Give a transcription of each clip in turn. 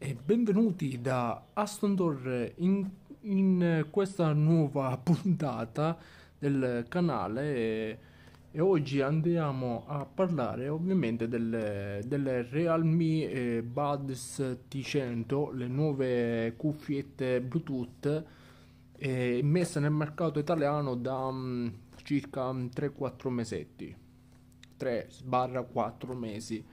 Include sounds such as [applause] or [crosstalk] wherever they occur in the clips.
e benvenuti da Aston Torre in, in, questa nuova [laughs] puntata del canale e, e oggi andiamo a parlare ovviamente delle, delle Realme eh, Buds T100 le nuove cuffiette Bluetooth eh, messe nel mercato italiano da um, circa 3-4 mm, mesetti 3-4 mesi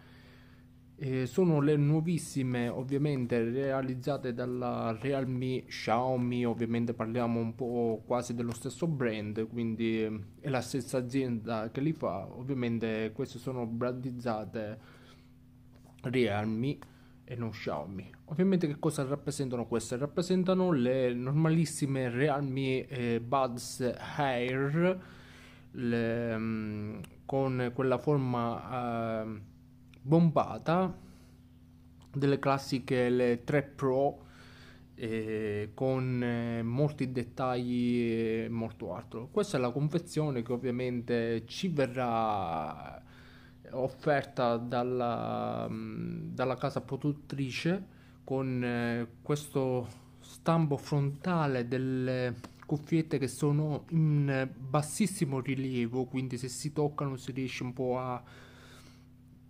eh, sono le nuovissime ovviamente realizzate dalla Realme Xiaomi ovviamente parliamo un po' quasi dello stesso brand quindi mm, è la stessa azienda che li fa ovviamente queste sono brandizzate Realme e non Xiaomi ovviamente che cosa rappresentano queste? rappresentano le normalissime Realme eh, Buds Hair le, mm, con quella forma eh, bombata delle classiche le 3 Pro eh, con eh, molti dettagli e molto altro. Questa è la confezione che ovviamente ci verrà eh, offerta dalla, mm, dalla casa produttrice con eh, questo stampo frontale delle cuffiette che sono in bassissimo rilievo, quindi se si toccano si riesce un po' a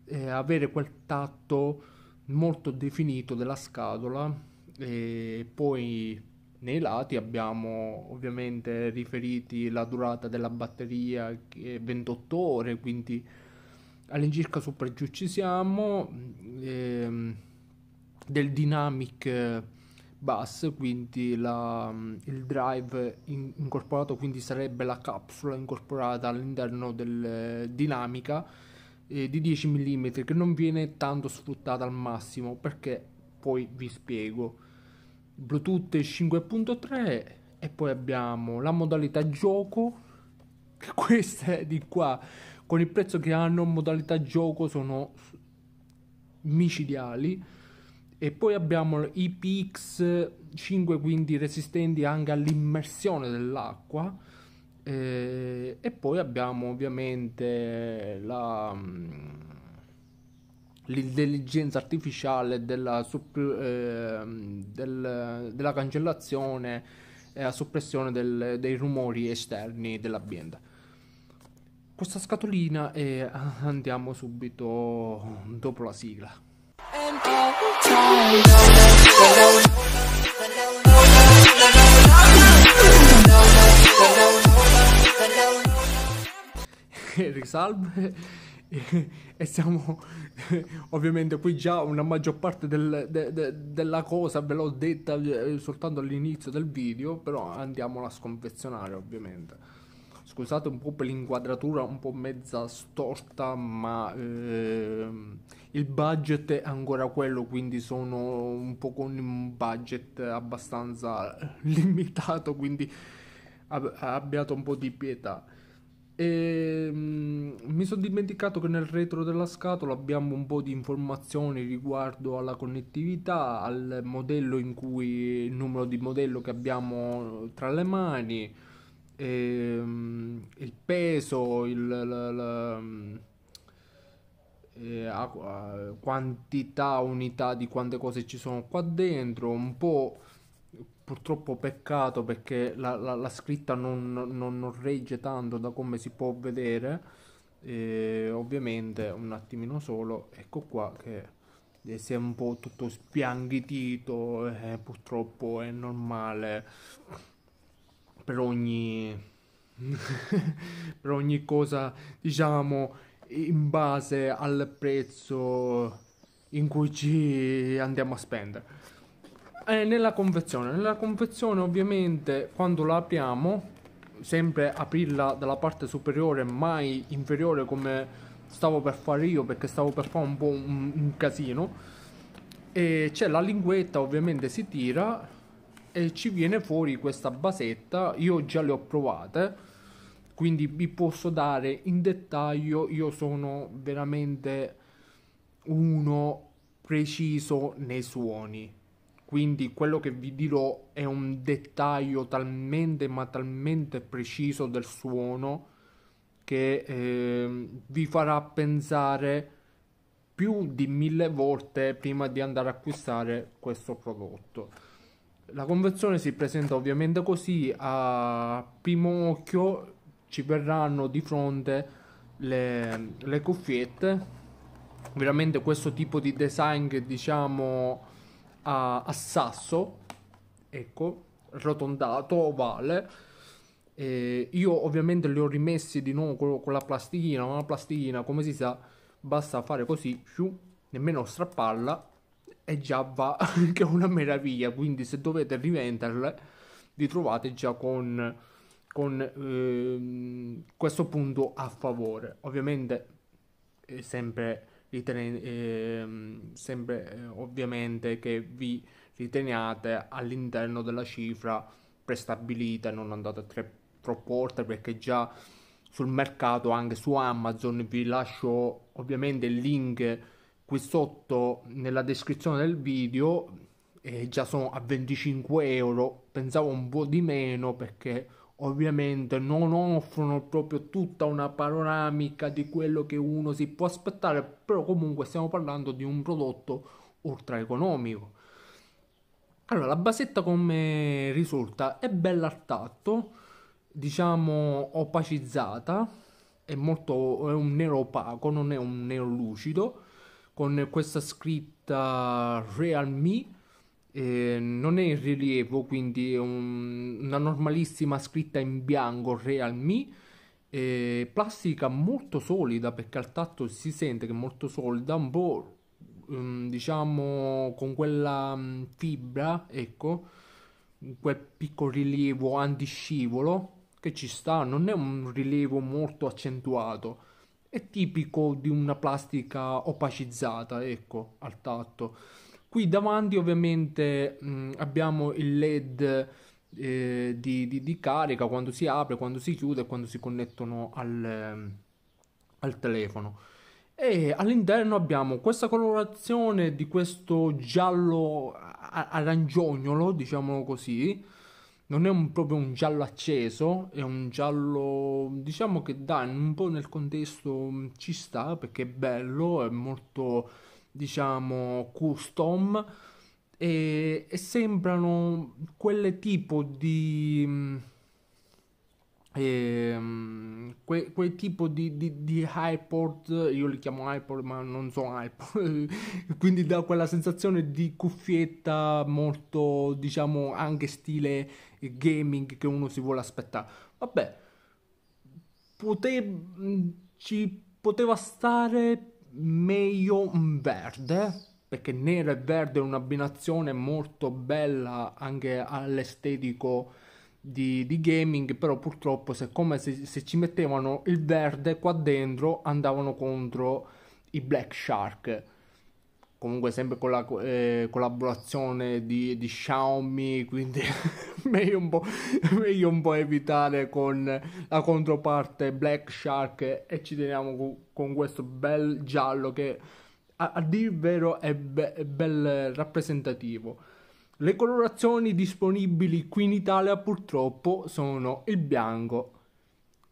eh, avere quel tatto molto definito della scatola e poi nei lati abbiamo ovviamente riferiti la durata della batteria che è 28 ore quindi all'incirca sopra giù ci siamo ehm, del dynamic bus quindi la, il drive in, incorporato quindi sarebbe la capsula incorporata all'interno del eh, dinamica eh, di 10 mm che non viene tanto sfruttata al massimo perché poi vi spiego. Bluetooth 5.3 e poi abbiamo la modalità gioco che [laughs] è di qua con il prezzo che hanno modalità gioco sono micidiali e poi abbiamo IPX 5 quindi resistenti anche all'immersione dell'acqua e, eh, e poi abbiamo ovviamente la, mm, l'intelligenza artificiale della, eh, del, della cancellazione e la soppressione del, dei rumori esterni dell'ambiente questa scatolina e [laughs] andiamo subito dopo la sigla. [laughs] risalve e siamo [laughs] ovviamente qui già una maggior parte del, de, de, della cosa ve l'ho detta eh, soltanto all'inizio del video però andiamola a sconfezionare ovviamente scusate un po' per l'inquadratura un po' mezza storta ma ehm, il budget è ancora quello quindi sono un po' con un budget abbastanza [laughs] limitato quindi ab- abbiate un po' di pietà e, um, mi sono dimenticato che nel retro della scatola abbiamo un po' di informazioni riguardo alla connettività, al modello in cui il numero di modello che abbiamo tra le mani, e, um, il peso, il, la, mm, la, eh, quantità, unità di quante cose ci sono qua dentro, un po' purtroppo peccato perché la, la, la scritta non, non, non, regge tanto da come si può vedere. E ovviamente un attimino solo, ecco qua che eh, si è un po' tutto spianghitito, eh, purtroppo è normale per ogni... [laughs] per ogni cosa diciamo in base al prezzo in cui ci andiamo a spendere eh, nella confezione. Nella confezione ovviamente quando la apriamo, sempre aprirla dalla parte superiore, mai inferiore come stavo per fare io perché stavo per fare un po' un, un casino. E c'è la linguetta ovviamente si tira e ci viene fuori questa basetta, io già le ho provate quindi vi posso dare in dettaglio io sono veramente uno preciso nei suoni quindi quello che vi dirò è un dettaglio talmente ma talmente preciso del suono che eh, vi farà pensare più di mille volte prima di andare a acquistare questo prodotto. La conversione si presenta ovviamente così, a primo occhio ci verranno di fronte le, le cuffiette, veramente questo tipo di design che diciamo a, a sasso, ecco, rotondato, ovale. Eh, io ovviamente li ho rimessi di nuovo con, con la plastichina, una plastichina come si sa basta fare così, più, nemmeno strapparla e già va, [laughs] che è una meraviglia, quindi se dovete rivenderle li trovate già con, con eh, questo punto a favore. Ovviamente eh, sempre riten- ehm, sempre eh, ovviamente che vi riteniate all'interno della cifra prestabilita non andate tre, troppo oltre perché già sul mercato anche su Amazon vi lascio ovviamente il link qui sotto nella descrizione del video eh, già sono a 25 euro pensavo un po' di meno perché ovviamente non offrono proprio tutta una panoramica di quello che uno si può aspettare, però comunque stiamo parlando di un prodotto ultra economico. Allora, la basetta come risulta è bella al tatto, diciamo opacizzata, è, molto, è un nero opaco, non è un nero lucido, con questa scritta Realme eh, non è in rilievo, quindi è un, una normalissima scritta in bianco Real Mi. Eh, plastica molto solida perché al tatto si sente che è molto solida, un po' um, diciamo con quella um, fibra, ecco, quel piccolo rilievo antiscivolo che ci sta, non è un rilievo molto accentuato, è tipico di una plastica opacizzata, ecco, al tatto Qui davanti ovviamente mh, abbiamo il LED eh, di, di, di, carica quando si apre, quando si chiude e quando si connettono al, ehm, al telefono. E all'interno abbiamo questa colorazione di questo giallo arangiognolo, diciamo così. Non è un, proprio un giallo acceso, è un giallo, diciamo che dà un po' nel contesto ci sta perché è bello, è molto diciamo custom e, e sembrano quel tipo di mm, e, ehm, que, quel tipo di, di, di iPod, io li chiamo iPod ma non sono iPod, [laughs] quindi dà quella sensazione di cuffietta molto diciamo anche stile gaming che uno si vuole aspettare. Vabbè, pote- mm, ci poteva stare meglio un verde perché nero e verde è un'abbinazione molto bella anche all'estetico di, di gaming però purtroppo siccome se, se, ci mettevano il verde qua dentro andavano contro i black shark comunque sempre con la eh, collaborazione di, di, Xiaomi, quindi [laughs] meglio, un meglio, un po', evitare con la controparte Black Shark e ci teniamo con, con questo bel giallo che a, a dir vero è, be- è bel rappresentativo. Le colorazioni disponibili qui in Italia purtroppo sono il bianco,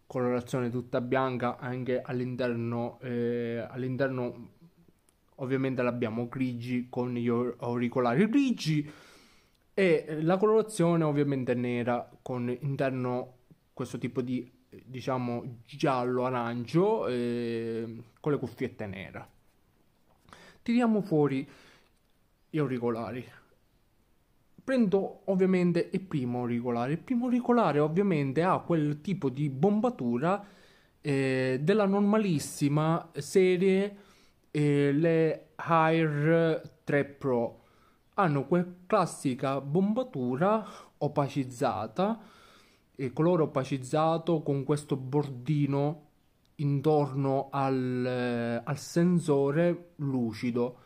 colorazione tutta bianca anche all'interno, eh, all'interno ovviamente l'abbiamo grigi con gli auricolari grigi e la colorazione ovviamente nera con interno questo tipo di diciamo giallo arancio eh, con le cuffiette nere tiriamo fuori gli auricolari prendo ovviamente il primo auricolare il primo auricolare ovviamente ha quel tipo di bombatura eh, della normalissima serie eh, le Air 3 Pro hanno quella classica bombatura opacizzata, eh, colore opacizzato con questo bordino intorno al, eh, al sensore lucido.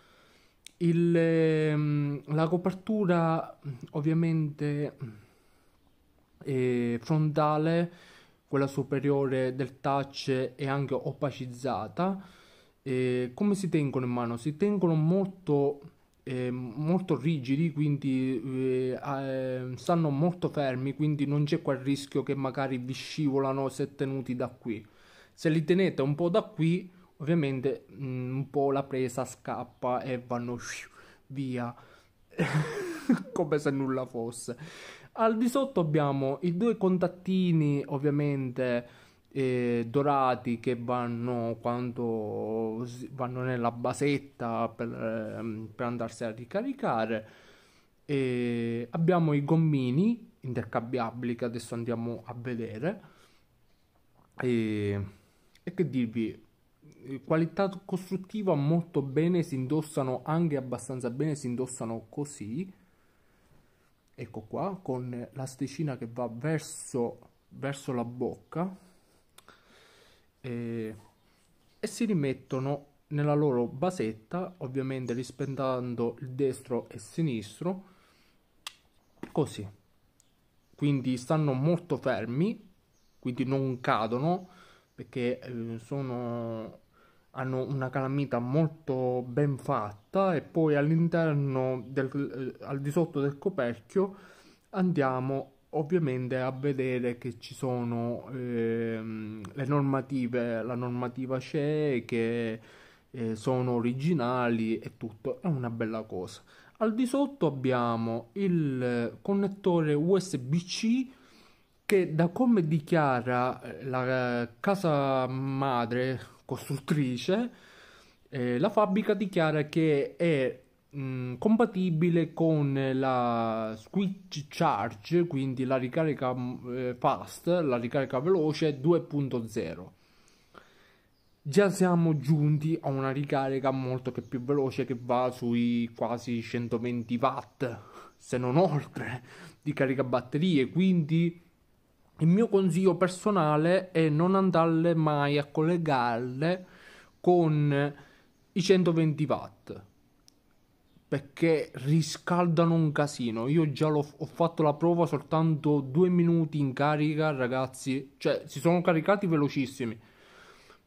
Il, ehm, la copertura ovviamente frontale, quella superiore del touch è anche opacizzata eh, come si tengono in mano? Si tengono molto, eh, molto rigidi, quindi eh, ehm, stanno molto fermi, quindi non c'è quel rischio che magari vi scivolano se tenuti da qui. Se li tenete un po' da qui, ovviamente mh, mm, un po' la presa scappa e vanno via [laughs] come se nulla fosse. Al di sotto abbiamo i due contattini, ovviamente eh, dorati che vanno quando vanno nella basetta per, ehm, per andarsi a ricaricare. E abbiamo i gommini intercambiabili che adesso andiamo a vedere. E, e che dirvi, qualità costruttiva molto bene, si indossano anche abbastanza bene, si indossano così. Ecco qua, con l'asticina che va verso, verso la bocca, e, e si rimettono nella loro basetta, ovviamente rispettando il destro e il sinistro, così. Quindi stanno molto fermi, quindi non cadono, perché eh, sono, hanno una calamita molto ben fatta e poi all'interno, del, eh, al di sotto del coperchio, andiamo ovviamente a vedere che ci sono ehm, le normative, la normativa c'è che eh, sono originali e tutto, è una bella cosa. Al di sotto abbiamo il connettore USB-C che da come dichiara eh, la casa madre costruttrice, eh, la fabbrica dichiara che è Mm, compatibile con la switch charge quindi la ricarica mm, eh, fast la ricarica veloce 2.0 già siamo giunti a una ricarica molto più veloce che va sui quasi 120 watt se non oltre di carica batterie quindi il mio consiglio personale è non andarle mai a collegarle con i 120 watt perché riscaldano un casino. Io già ho fatto la prova soltanto due minuti in carica, ragazzi. Cioè, si sono caricati velocissimi.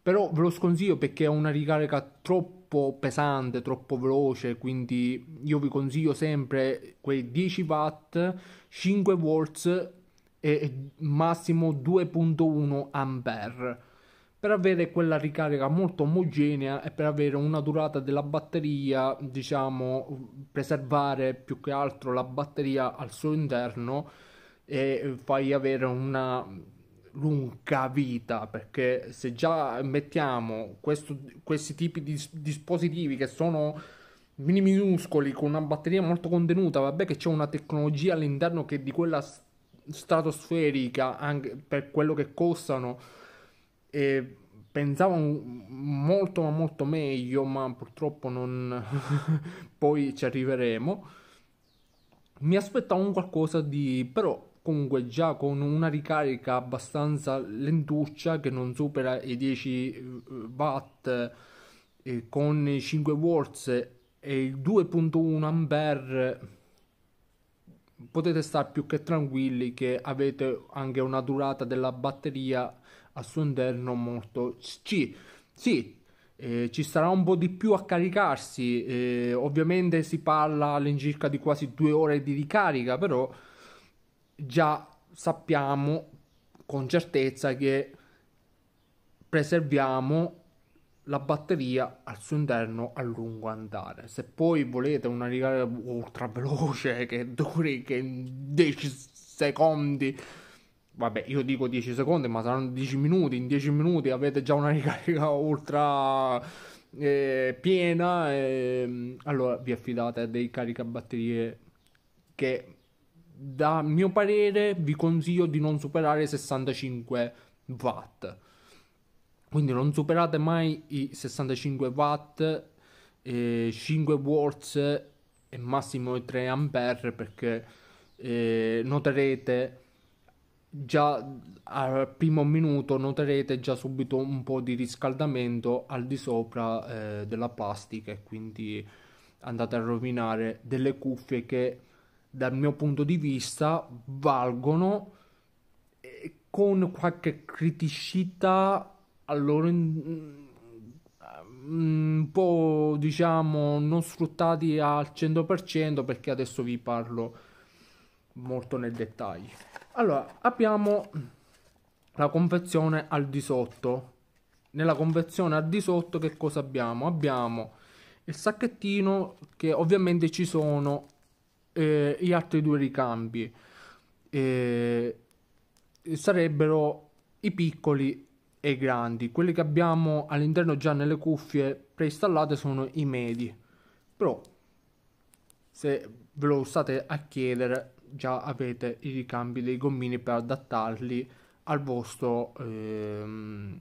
Però ve lo sconsiglio perché è una ricarica troppo pesante, troppo veloce, quindi io vi consiglio sempre quei 10 watt, 5 volts e massimo 2.1 ampere per avere quella ricarica molto omogenea e per avere una durata della batteria, diciamo, preservare più che altro la batteria al suo interno e fai avere una lunga vita perché se già mettiamo questo, questi tipi di dispositivi che sono mini minuscoli con una batteria molto contenuta vabbè che c'è una tecnologia all'interno che di quella stratosferica anche per quello che costano e pensavo molto ma molto meglio, ma purtroppo non... [laughs] poi ci arriveremo. Mi aspettavo un qualcosa di... però comunque già con una ricarica abbastanza lentuccia che non supera i 10 eh, watt eh, con i 5 volts e il 2.1 ampere potete stare più che tranquilli che avete anche una durata della batteria al suo interno molto C. Sì, eh, ci sarà un po' di più a caricarsi, eh, ovviamente si parla all'incirca di quasi due ore di ricarica, però già sappiamo con certezza che preserviamo la batteria al suo interno a lungo andare. Se poi volete una ricarica ultra veloce che duri che 10 secondi vabbè, io dico 10 secondi, ma saranno 10 minuti. In 10 minuti avete già una ricarica [laughs] ultra eh, piena. Eh, allora vi affidate a dei caricabatterie che, da mio parere, vi consiglio di non superare i 65 watt. Quindi non superate mai i 65 watt, eh, 5 volts e massimo 3 ampere perché eh, noterete già al primo minuto noterete già subito un po' di riscaldamento al di sopra eh, della plastica e quindi andate a rovinare delle cuffie che dal mio punto di vista valgono eh, con qualche criticità allora in, mm, un po' diciamo non sfruttati al 100% perché adesso vi parlo molto nel dettaglio allora, abbiamo la confezione al di sotto. Nella confezione al di sotto che cosa abbiamo? Abbiamo il sacchettino che ovviamente ci sono eh, gli altri due ricambi. Eh, sarebbero i piccoli e i grandi. Quelli che abbiamo all'interno già nelle cuffie preinstallate sono i medi. Però se ve lo state a chiedere già avete i ricambi dei gommini per adattarli al vostro ehm,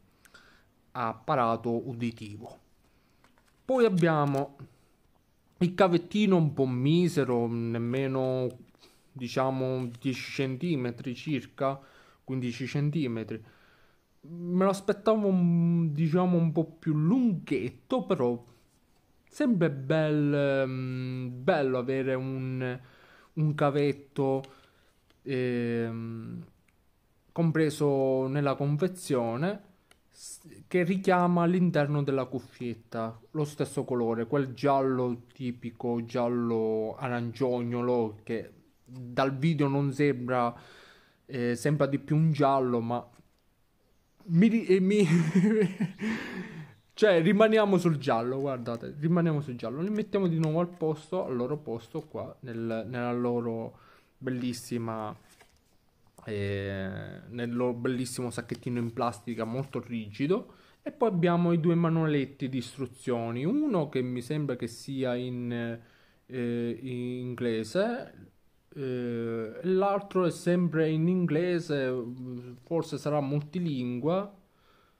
apparato uditivo. Poi abbiamo il cavettino un po' misero, nemmeno diciamo 10 cm circa, 15 cm. Me lo aspettavo diciamo un po' più lunghetto, però sempre bel, ehm, bello avere un un cavetto ehm, compreso nella confezione che richiama all'interno della cuffietta lo stesso colore, quel giallo tipico, giallo aranciognolo che dal video non sembra, eh, sembra di più un giallo, ma mi, eh, mi... [laughs] Cioè, rimaniamo sul giallo, guardate, rimaniamo sul giallo. Li mettiamo di nuovo al posto, al loro posto qua, nel, nella loro bellissima... Eh, nel loro bellissimo sacchettino in plastica molto rigido. E poi abbiamo i due manualetti di istruzioni, uno che mi sembra che sia in, eh, in inglese, eh, l'altro è sempre in inglese, forse sarà multilingua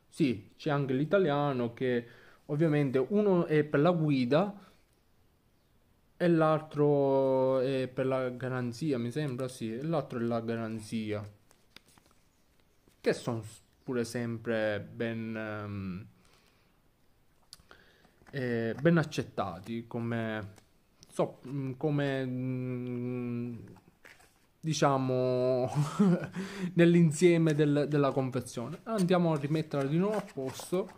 sì, c'è anche l'italiano che ovviamente uno è per la guida e l'altro è per la garanzia, mi sembra, sì, e l'altro è la garanzia. Che sono pure sempre ben, ehm, eh, ben accettati come, so, mm, come mh, mm, diciamo [laughs] nell'insieme del, della confezione andiamo a rimetterla di nuovo a posto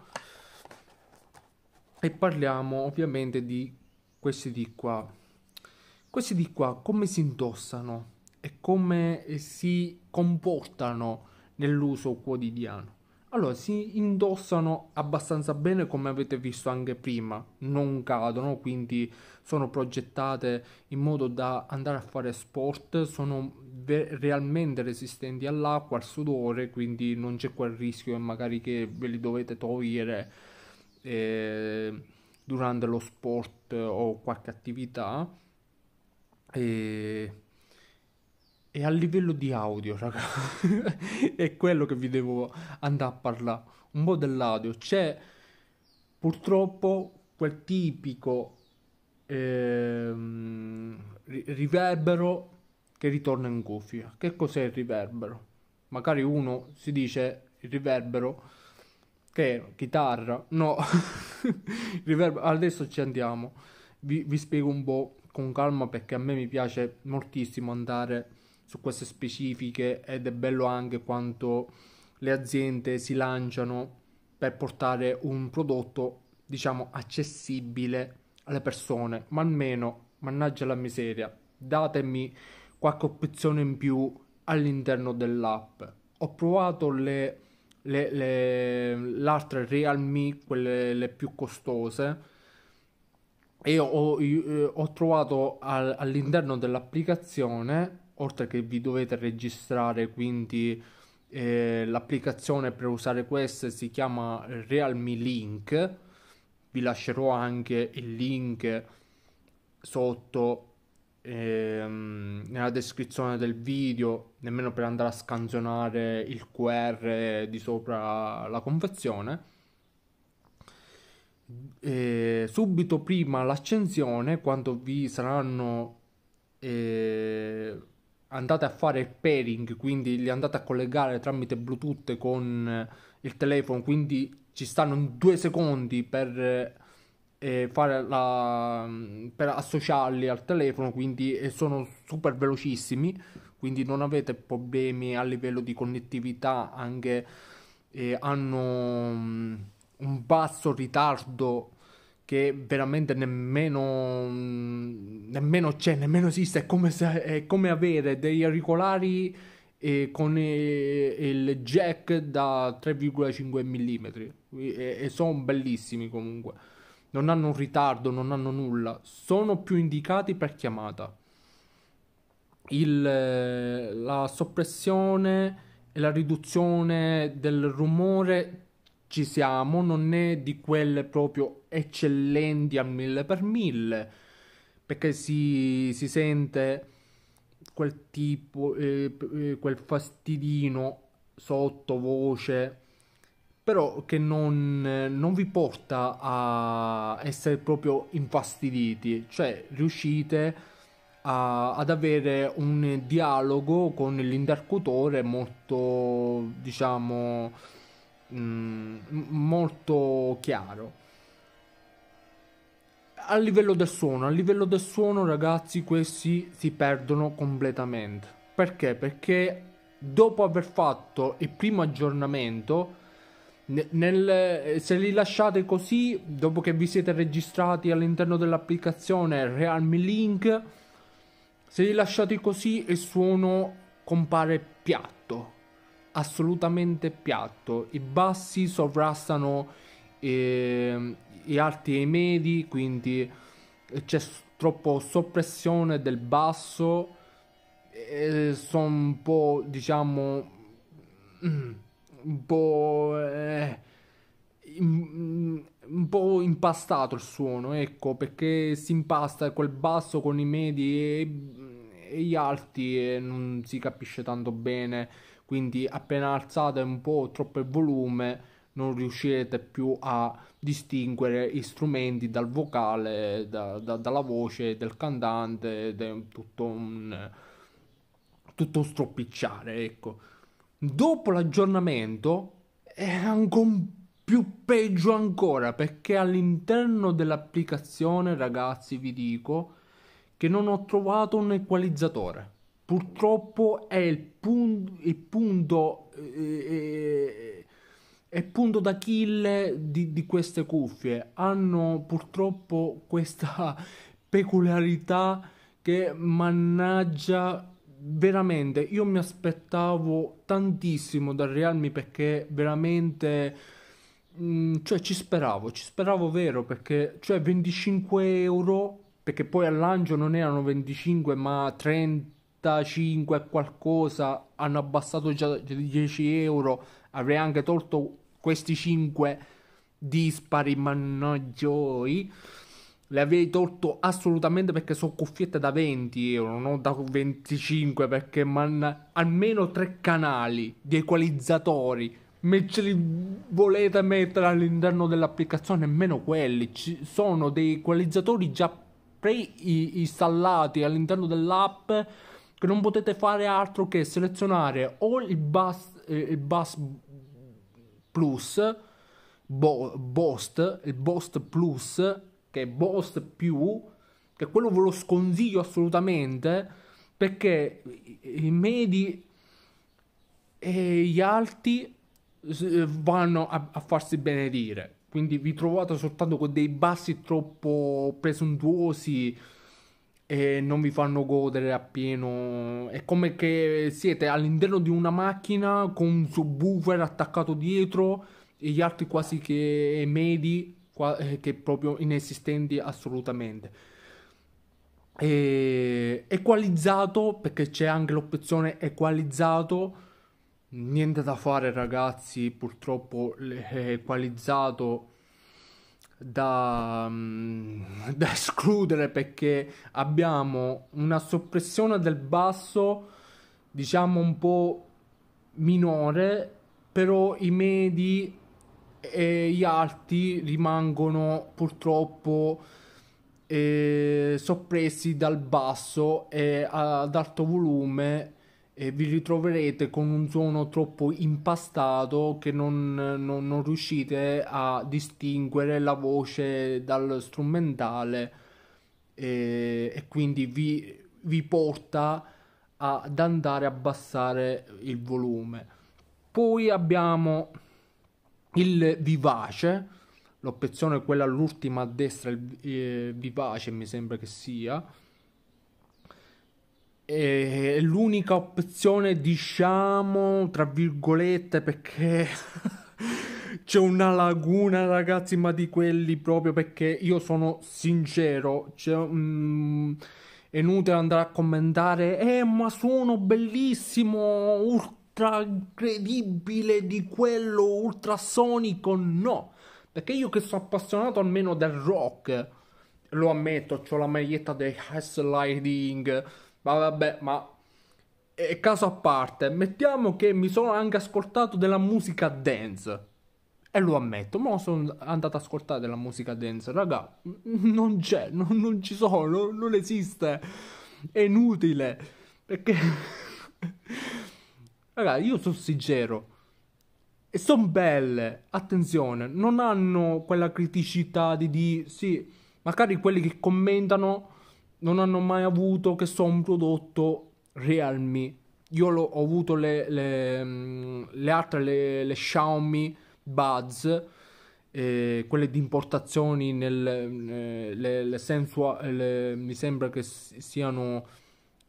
e parliamo ovviamente di questi di qua questi di qua come si indossano e come si comportano nell'uso quotidiano allora, si indossano abbastanza bene come avete visto anche prima, non cadono, quindi sono progettate in modo da andare a fare sport, sono ve- realmente resistenti all'acqua, al sudore, quindi non c'è quel rischio che magari che ve li dovete togliere eh, durante lo sport o qualche attività. E e a livello di audio, raga, [laughs] è quello che vi devo andare a parlare. Un po' dell'audio. C'è purtroppo quel tipico ehm, riverbero che ritorna in cuffia. Che cos'è il riverbero? Magari uno si dice il riverbero che è chitarra. No, [laughs] riverbero. Adesso ci andiamo. Vi, vi spiego un po' con calma perché a me mi piace moltissimo andare su queste specifiche ed è bello anche quanto le aziende si lanciano per portare un prodotto diciamo accessibile alle persone ma almeno mannaggia la miseria datemi qualche opzione in più all'interno dell'app ho provato le, le, le, l'altra Realme quelle le più costose e ho, ho, eh, ho trovato al, all'interno dell'applicazione oltre che vi dovete registrare quindi eh, l'applicazione per usare queste si chiama Realme Link vi lascerò anche il link sotto ehm, nella descrizione del video nemmeno per andare a scansionare il QR di sopra la confezione eh, subito prima l'accensione quando vi saranno eh, andate a fare il pairing, quindi li andate a collegare tramite Bluetooth con eh, il telefono, quindi ci stanno due secondi per, eh, eh la, mm, per associarli al telefono, quindi sono super velocissimi, quindi non avete problemi a livello di connettività, anche eh, hanno mm, un basso ritardo che veramente nemmeno, nemmeno c'è, nemmeno esiste, è come, se, è come avere degli auricolari eh, con eh, il jack da 3,5 mm e, e sono bellissimi comunque, non hanno un ritardo, non hanno nulla, sono più indicati per chiamata. Il, eh, la soppressione e la riduzione del rumore ci siamo, non è di quelle proprio eccellenti a mille per mille, perché si, si sente quel tipo, eh, eh, quel fastidino sottovoce, però che non, non vi porta a essere proprio infastiditi, cioè riuscite a, ad avere un dialogo con l'interlocutore molto, diciamo, mh, mm, molto chiaro a livello del suono, a livello del suono ragazzi questi si perdono completamente. Perché? Perché dopo aver fatto il primo aggiornamento, nel, se li lasciate così, dopo che vi siete registrati all'interno dell'applicazione Realme Link, se li lasciate così il suono compare piatto, assolutamente piatto. I bassi sovrastano ehm, i alti e i medi, quindi eh, c'è troppo soppressione del basso, e eh, sono un po' diciamo mm, un po' eh, mm, un po' impastato il suono, ecco, perché si impasta quel basso con i medi e, e gli alti e non si capisce tanto bene, quindi appena alzate un po' troppo il volume non riuscirete più a distinguere gli strumenti dal vocale, da, da, dalla voce del cantante, ed è tutto un, tutto un stropicciare, ecco. Dopo l'aggiornamento è ancora più peggio ancora, perché all'interno dell'applicazione, ragazzi, vi dico che non ho trovato un equalizzatore purtroppo è il, punto, il punto eh, eh è punto d'Achille di, di queste cuffie. Hanno purtroppo questa [laughs] peculiarità che mannaggia veramente. Io mi aspettavo tantissimo dal Realme perché veramente. Mm, cioè ci speravo, ci speravo vero perché cioè 25 euro perché poi al lancio non erano 25 ma 35 qualcosa hanno abbassato già 10 euro avrei anche tolto questi 5 dispari, mannaggioi. Le avevi tolto assolutamente perché sono cuffiette da 20 euro, non da 25 perché man... almeno tre canali di equalizzatori. Me ce li volete mettere all'interno dell'applicazione? Nemmeno quelli. Ci sono dei equalizzatori già pre-installati all'interno dell'app che non potete fare altro che selezionare o il bus, eh, il bus Plus, Bo- Bost, il Bost Plus, che è Bost più, che quello ve lo sconsiglio assolutamente, perché i medi e gli alti vanno a, a farsi benedire, quindi vi trovate soltanto con dei bassi troppo presuntuosi, e non vi fanno godere appieno. È come che siete all'interno di una macchina con un subwoofer attaccato dietro e gli altri quasi che medi, eh, che proprio inesistenti assolutamente. E equalizzato perché c'è anche l'opzione equalizzato. Niente da fare, ragazzi. Purtroppo equalizzato da, mm, [laughs] da escludere perché abbiamo una soppressione del basso, diciamo un po' minore, però i medi e gli alti rimangono purtroppo eh, soppressi dal basso e ad alto volume e vi ritroverete con un suono troppo impastato che non, non, non riuscite a distinguere la voce dal strumentale eh, e quindi vi, vi porta ad andare a abbassare il volume. Poi abbiamo il vivace, l'opzione quella all'ultima a destra, il eh, vivace mi sembra che sia è l'unica opzione, diciamo, tra virgolette, perché [laughs] c'è una laguna, ragazzi, ma di quelli proprio perché io sono sincero, cioè, mm, è inutile andare a commentare, eh, ma sono bellissimo, ultra incredibile di quello ultrasonico, no, perché io che sono appassionato almeno del rock, lo ammetto, ho la maglietta dei Hess Lighting ma vabbè, ma è caso a parte. Mettiamo che mi sono anche ascoltato della musica dance. E lo ammetto, ma sono andato ad ascoltare della musica dance, raga, non c'è, non, non ci sono, non, non esiste, è inutile, perché, [laughs] raga, io sono sincero, e sono belle, attenzione, non hanno quella criticità di, di sì, magari quelli che commentano non hanno mai avuto, che so, un prodotto realme. Io l'ho, ho avuto le, le, mm, le altre, le, le, Xiaomi Buds, eh, quelle di importazioni, nel, eh, le, le sensual, eh, mi sembra che siano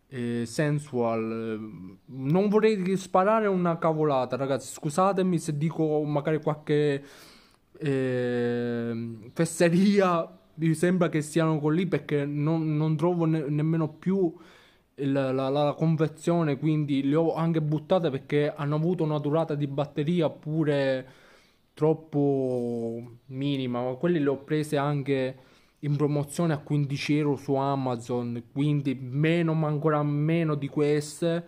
eh, sensual. Non vorrei sparare una cavolata, ragazzi, scusatemi se dico magari qualche eh, fesseria mi sembra che siano con lì perché non, non trovo ne, nemmeno più la, la, la, conversione, quindi le ho anche buttate perché hanno avuto una durata di batteria pure troppo minima, ma quelle le ho prese anche in promozione a 15 euro su Amazon, quindi meno, ma ancora meno di queste,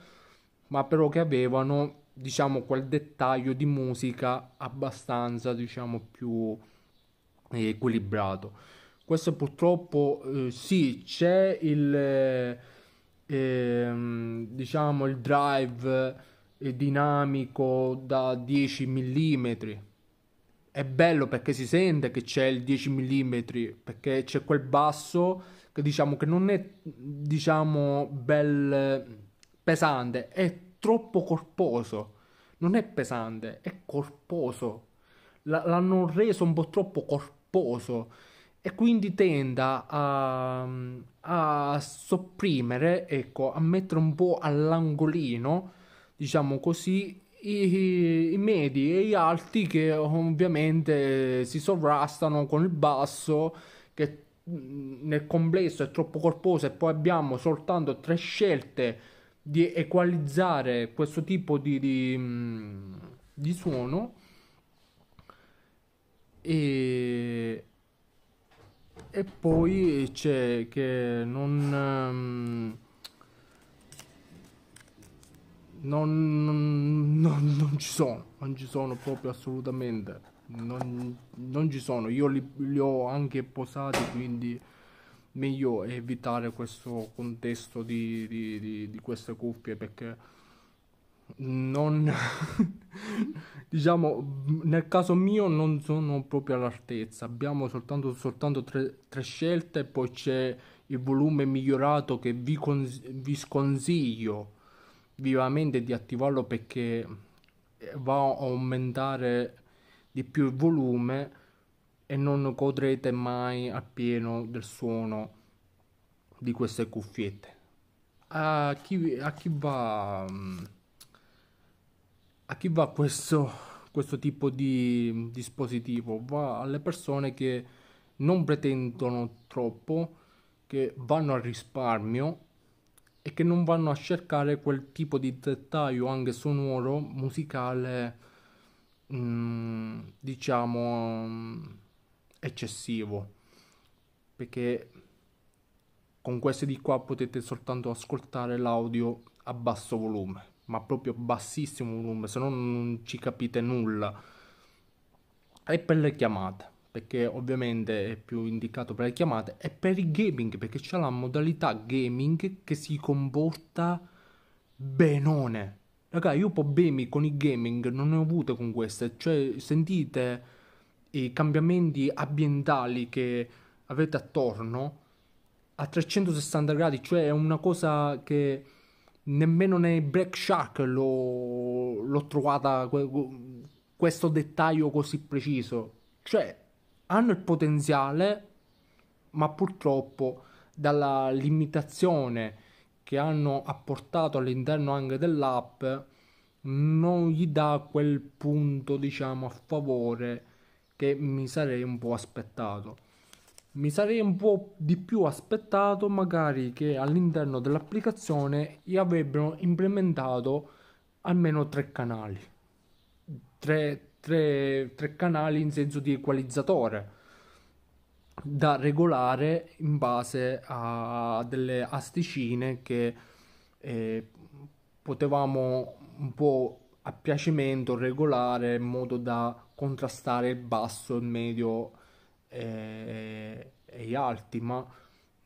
ma però che avevano diciamo quel dettaglio di musica abbastanza diciamo più equilibrato. Questo purtroppo eh, sì, c'è il, eh, ehm, diciamo il drive eh, dinamico da 10 mm. È bello perché si sente che c'è il 10 mm, perché c'è quel basso che diciamo che non è diciamo bel pesante, è troppo corposo. Non è pesante, è corposo. L- l'hanno reso un po' troppo corposo e quindi tenda a, a sopprimere, ecco, a mettere un po' all'angolino, diciamo così, i, i, medi e gli alti che ovviamente si sovrastano con il basso che nel complesso è troppo corposo e poi abbiamo soltanto tre scelte di equalizzare questo tipo di, di, di suono e e poi c'è che ehm, non, non, non, non, ci sono, non ci sono proprio assolutamente, non, non ci sono, io li, li ho anche posati quindi meglio evitare questo contesto di, di, di, di queste cuffie perché non [laughs] diciamo nel caso mio non sono proprio all'altezza abbiamo soltanto, soltanto tre, tre, scelte poi c'è il volume migliorato che vi, cons- vi sconsiglio vivamente di attivarlo perché eh, va a aumentare di più il volume e non godrete mai appieno del suono di queste cuffiette a chi, a chi va mm, a chi va questo, questo tipo di dispositivo? Va alle persone che non pretendono troppo, che vanno al risparmio e che non vanno a cercare quel tipo di dettaglio anche sonoro, musicale, mm, diciamo, eccessivo. Perché con questi di qua potete soltanto ascoltare l'audio a basso volume ma proprio bassissimo volume, se no non ci capite nulla. E per le chiamate, perché ovviamente è più indicato per le chiamate, e per il gaming, perché c'è la modalità gaming che si comporta benone. Raga, io problemi con il gaming non ne ho avute con queste, cioè sentite i cambiamenti ambientali che avete attorno a 360 gradi, cioè è una cosa che nemmeno nei Black Shark l'ho, l'ho trovata questo dettaglio così preciso. Cioè, hanno il potenziale, ma purtroppo dalla limitazione che hanno apportato all'interno anche dell'app non gli dà quel punto diciamo a favore che mi sarei un po' aspettato mi sarei un po' di più aspettato magari che all'interno dell'applicazione gli avrebbero implementato almeno tre canali. Tre, tre, tre canali in senso di equalizzatore da regolare in base a delle asticine che eh, potevamo un po' a piacimento regolare in modo da contrastare il basso, il medio e, eh, e alti, ma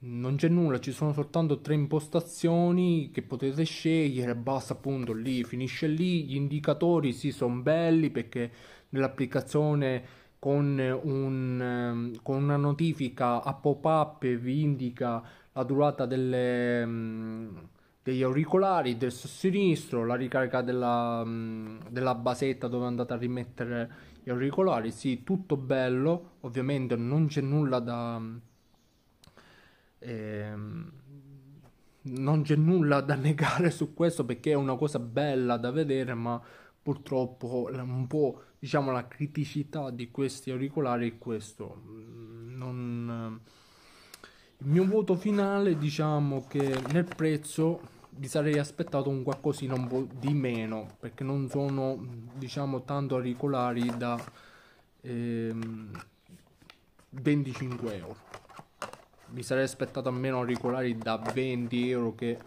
non c'è nulla, ci sono soltanto tre impostazioni che potete scegliere, basta appunto lì, finisce lì, gli indicatori sì sono belli perché nell'applicazione con, un, ehm, con una notifica a pop-up vi indica la durata delle, ehm, degli auricolari del sinistro, la ricarica della, ehm, della basetta dove andate a rimettere auricolari, sì, tutto bello, ovviamente non c'è nulla da... Ehm, non c'è nulla da [laughs] negare su questo perché è una cosa bella da vedere, ma purtroppo un po' diciamo la criticità di questi auricolari è questo. Non... Il mio voto finale diciamo che nel prezzo mi sarei aspettato un qualcosina un po' di meno perché non sono diciamo tanto auricolari da ehm, 25 euro mi sarei aspettato almeno auricolari da 20 euro che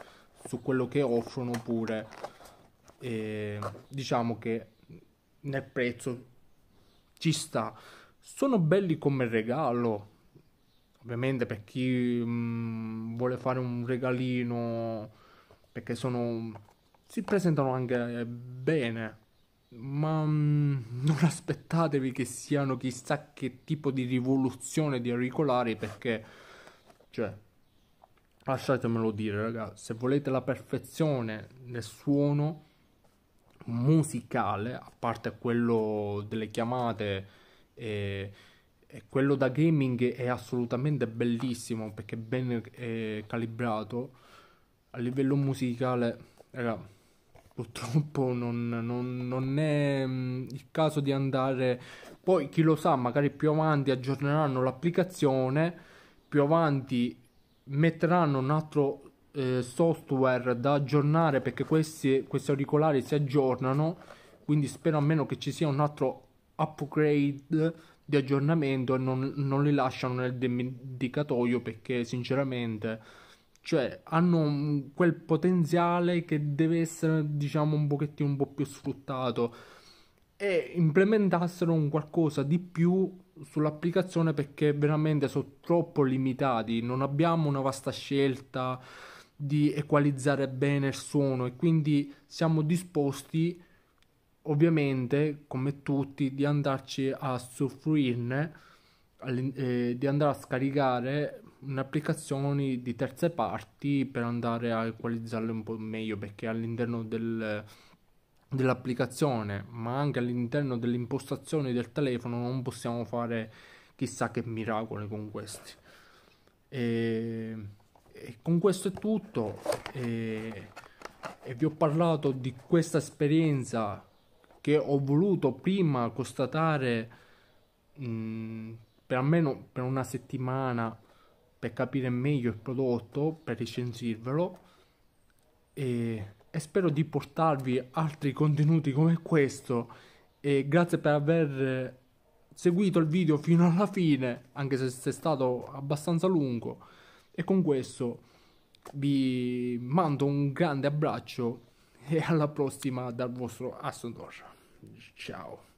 su quello che offrono pure eh, diciamo che nel prezzo ci sta sono belli come regalo ovviamente per chi mh, mm, vuole fare un regalino perché sono si presentano anche eh, bene, ma mm, [laughs] non aspettatevi che siano chissà che tipo di rivoluzione di auricolari perché cioè lasciatemelo dire, ragazzi, se volete la perfezione nel suono musicale, a parte quello delle chiamate e, e quello da gaming è assolutamente bellissimo perché è ben eh, calibrato a livello musicale, raga, purtroppo non, non, non è mm, il caso di andare. Poi chi lo sa, magari più avanti aggiorneranno l'applicazione, più avanti metteranno un altro eh, software da aggiornare perché questi, questi auricolari si aggiornano. Quindi spero almeno che ci sia un altro upgrade di aggiornamento e non, non li lasciano nel dimenticatoio perché sinceramente cioè hanno quel potenziale che deve essere diciamo un pochettino un po' più sfruttato e implementassero un qualcosa di più sull'applicazione perché veramente sono troppo limitati non abbiamo una vasta scelta di equalizzare bene il suono e quindi siamo disposti ovviamente come tutti di andarci a soffrirne eh, di andare a scaricare in applicazioni di terze parti per andare a equalizzarle un po' meglio perché all'interno del, dell'applicazione ma anche all'interno delle impostazioni del telefono non possiamo fare chissà che miracoli con questi e, e con questo è tutto e, e vi ho parlato di questa esperienza che ho voluto prima constatare mh, per almeno per una settimana per capire meglio il prodotto, per recensirvelo e, e spero di portarvi altri contenuti come questo e grazie per aver seguito il video fino alla fine, anche se è stato abbastanza lungo e con questo vi mando un grande abbraccio e alla prossima dal vostro Aston Ciao.